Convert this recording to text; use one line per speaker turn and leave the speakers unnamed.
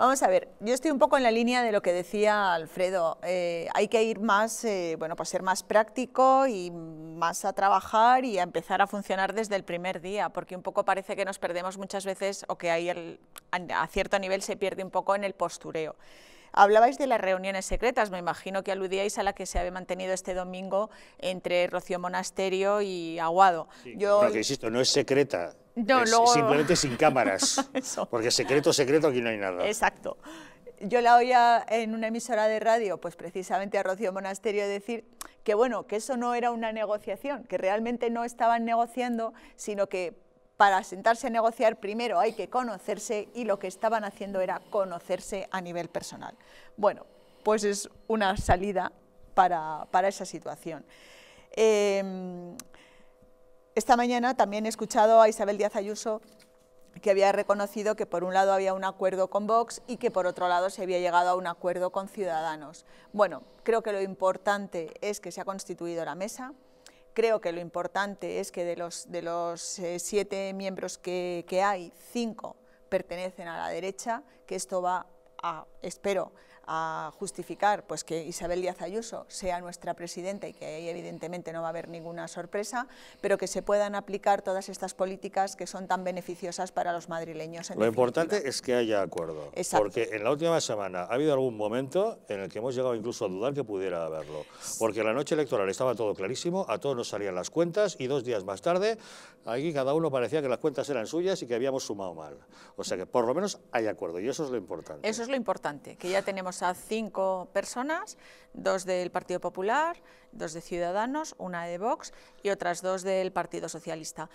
Vamos a ver, yo estoy un poco en la línea de lo que decía Alfredo. Eh, hay que ir más, eh, bueno, pues ser más práctico y más a trabajar y a empezar a funcionar desde el primer día, porque un poco parece que nos perdemos muchas veces o que ahí a cierto nivel se pierde un poco en el postureo. Hablabais de las reuniones secretas, me imagino que aludíais a la que se había mantenido este domingo entre Rocío Monasterio y Aguado. Sí, yo... Porque,
insisto, no es secreta, Simplemente sin cámaras. porque secreto, secreto, aquí no hay nada.
Exacto. Yo la oía en una emisora de radio, pues precisamente a Rocío Monasterio decir que bueno, que eso no era una negociación, que realmente no estaban negociando, sino que para sentarse a negociar primero hay que conocerse y lo que estaban haciendo era conocerse a nivel personal. Bueno, pues es una salida para, esa situación. Em, esta mañana también he escuchado a Isabel Díaz Ayuso que había reconocido que por un lado había un acuerdo con Vox y que por otro lado se había llegado a un acuerdo con Ciudadanos. Bueno, creo que lo importante es que se ha constituido la mesa, creo que lo importante es que de los, de los eh, siete miembros que, que hay, cinco pertenecen a la derecha, que esto va espero, a justificar pues, que Isabel Díaz Ayuso sea nuestra presidenta y que ahí evidentemente no va a haber ninguna sorpresa, pero que se puedan aplicar todas estas políticas que son tan beneficiosas para los madrileños. En Lo importante
es que haya acuerdo, porque en la última semana ha habido algún momento en el que hemos llegado incluso a dudar que pudiera haberlo, porque la noche electoral estaba todo clarísimo, a todos nos salían las cuentas y dos días más tarde aquí cada uno parecía que las cuentas eran suyas y que habíamos sumado mal. O sea que por lo menos hay acuerdo y eso es lo importante.
Eso lo importante, que ya tenemos a cinco personas, dos del Partido Popular, dos de Ciudadanos, una de Vox y otras dos del Partido Socialista.